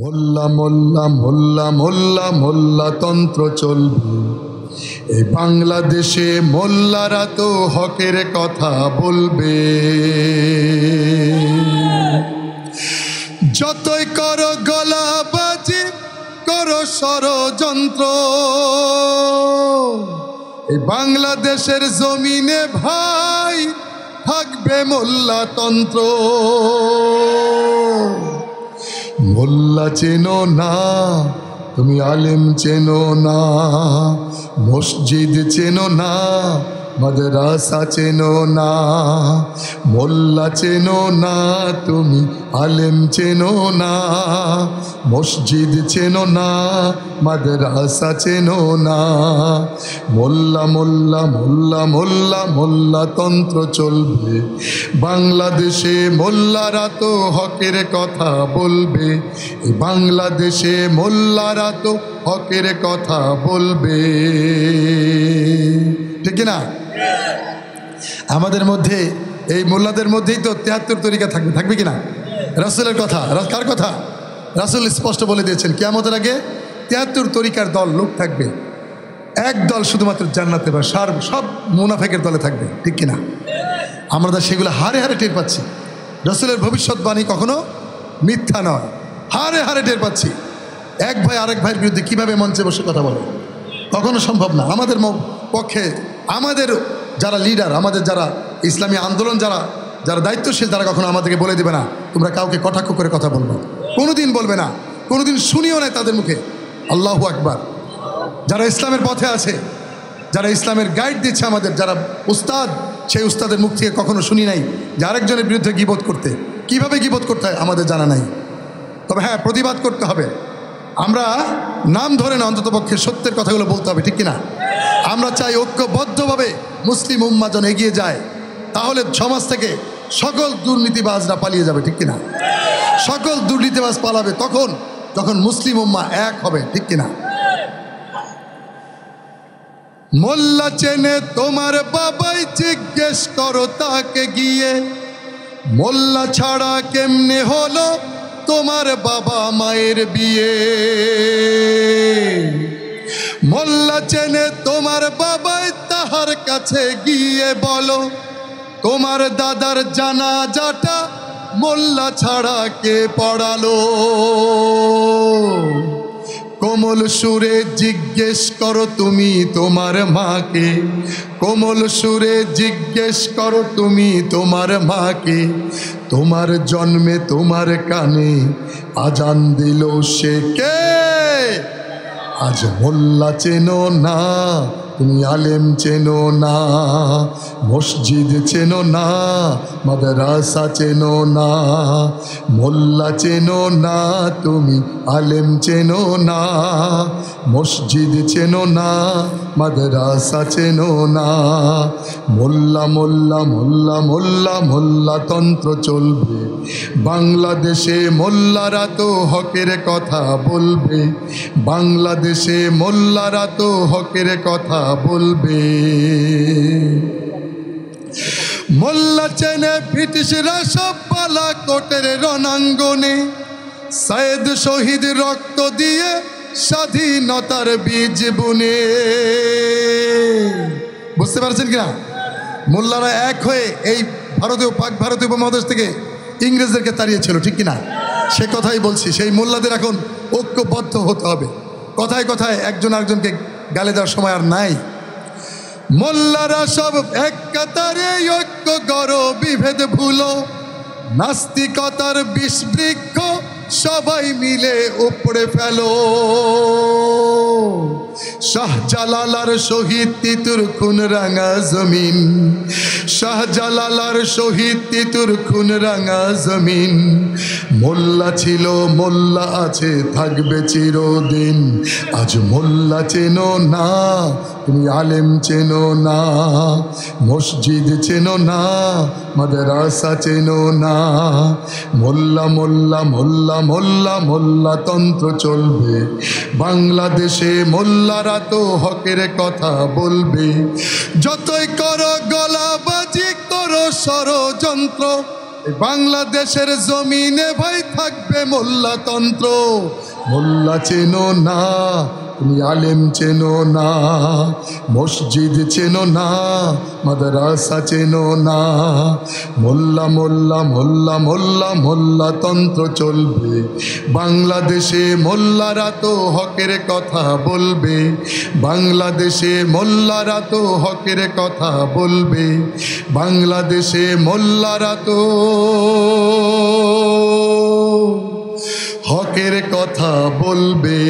মোল্লা মোল্লা মোল্লা মোল্লা মোল্লা তন্ত্র চলবে এই বাংলাদেশে মোল্লারা তো হকের কথা বলবে যতই কর গলা বাজে কর ষড়যন্ত্র এই বাংলাদেশের জমিনে ভাই থাকবে মোল্লা তন্ত্র মোল্লা চেনো না তুমি আলেম চেনো না মসজিদ চেনো না মদরাসা চেনো না মোল্লা চেনো না তুমি আলেম চেনো না মসজিদ চেনো না মদরাসা চেনো না মোল্লা মোল্লা মোল্লা মোল্লা মোল্লা তন্ত্র চলবে বাংলাদেশে মোল্লারা তো হকের কথা বলবে বাংলাদেশে মোল্লারা তো হকের কথা বলবে ঠিক না আমাদের মধ্যে এই মোল্লাদের মধ্যেই তো তেহাত্তর তরিকা থাকবে থাকবে কিনা রাসুলের কথা কার কথা রাসুল স্পষ্ট বলে দিয়েছেন কেমন আগে তেহাত্তর তরিকার দল লোক থাকবে এক দল শুধুমাত্র জান্নাতে বা সার সব মুনাফেকের দলে থাকবে ঠিক কিনা আমরা তো সেগুলো হারে হারে টের পাচ্ছি রসুলের ভবিষ্যৎবাণী কখনো মিথ্যা নয় হারে হারে টের পাচ্ছি এক ভাই আরেক ভাইয়ের বিরুদ্ধে কীভাবে মঞ্চে বসে কথা বলে কখনো সম্ভব না আমাদের পক্ষে আমাদের যারা লিডার আমাদের যারা ইসলামী আন্দোলন যারা যারা দায়িত্বশীল তারা কখনো আমাদেরকে বলে দেবে না তোমরা কাউকে কটাক্ষ করে কথা বলবো কোনোদিন বলবে না কোনোদিন শুনিও নাই তাদের মুখে আল্লাহ আকবার যারা ইসলামের পথে আছে যারা ইসলামের গাইড দিচ্ছে আমাদের যারা উস্তাদ সেই উস্তাদের মুখ থেকে কখনো শুনি নাই যে আরেকজনের বিরুদ্ধে গিবোধ করতে কিভাবে গিবোধ করতে হয় আমাদের জানা নাই তবে হ্যাঁ প্রতিবাদ করতে হবে আমরা নাম ধরে না অন্ততপক্ষে সত্যের কথাগুলো বলতে হবে ঠিক কিনা আমরা চাই ঐক্যবদ্ধভাবে মুসলিম উম্মা যেন এগিয়ে যায় তাহলে সমাজ থেকে সকল দুর্নীতিবাজরা পালিয়ে যাবে ঠিক কিনা সকল দুর্নীতিবাজ পালাবে তখন তখন মুসলিম উম্মা এক হবে ঠিক কিনা মোল্লা চেনে তোমার বাবাই জিজ্ঞেস করো তাকে গিয়ে মোল্লা ছাড়া কেমনে হলো তোমার বাবা মায়ের বিয়ে মোল্লা চেনে তোমার বাবাই তাহার কাছে গিয়ে বলো তোমার দাদার জানা জাটা মোল্লা ছাড়া কে পড়ালো কোমল সুরে জিজ্ঞেস করো তুমি তোমার মাকে কোমল সুরে জিজ্ঞেস করো তুমি তোমার মাকে তোমার জন্মে তোমার কানে আজান দিল সে কে আজ মোল্লা চেন না তুমি আলেম চেনো না মসজিদ চেনো না মাদ্রাসা চেনো না মোল্লা চেনো না তুমি আলেম চেনো না মসজিদ চেনো না মাদ্রাসা চেনো না মোল্লা মোল্লা মোল্লা মোল্লা মোল্লা তন্ত্র চলবে বাংলাদেশে মোল্লারা তো হকের কথা বলবে বাংলাদেশে মোল্লারা তো হকের কথা বলবে মোল্লা চেনে ব্রিটিশরা সব পালা কোটের রণাঙ্গনে সায়েদ শহীদ রক্ত দিয়ে স্বাধীনতার বীজ বুনে বুঝতে পারছেন কিনা মোল্লারা এক হয়ে এই ভারতীয় পাক ভারতীয় উপমহাদেশ থেকে ইংরেজদেরকে তাড়িয়েছিল ঠিক কিনা সে কথাই বলছি সেই মোল্লাদের এখন ঐক্যবদ্ধ হতে হবে কথায় কথায় একজন আরেকজনকে গালি দেওয়ার সময় আর নাই মোল্লারা সব এক কাতারে ঐক্য গর বিভেদ ভুলো নাস্তিকতার বিষবৃক্ষ সবাই মিলে উপড়ে ফেল শাহজালালার শহীদ তিতুর খুন রাঙা জমিন শাহজালালার শহীদ তিতুর খুন রাঙা জমিন মোল্লা ছিল মোল্লা আছে থাকবে চিরদিন আজ মোল্লা চেনো না তুমি আলেম চেনো না মসজিদ চেনো না মাদ্রাসা চেনো না মোল্লা মোল্লা মোল্লা মোল্লা মোল্লা তন্ত্র চলবে বাংলাদেশে মোল্লারা তো হকের কথা বলবে যতই করো গলা বাজি করো ষড়যন্ত্র বাংলাদেশের জমিনে ভাই থাকবে মোল্লাতন্ত্র মোল্লা চেনো না তুমি আলেম চেনো না মসজিদ চেনো না মাদ্রাসা চেনো না মোল্লা মোল্লা মোল্লা মোল্লা মোল্লা তন্ত্র চলবে বাংলাদেশে মোল্লারা তো হকের কথা বলবে বাংলাদেশে মোল্লারা তো হকের কথা বলবে বাংলাদেশে মোল্লারা তো হকের কথা বলবে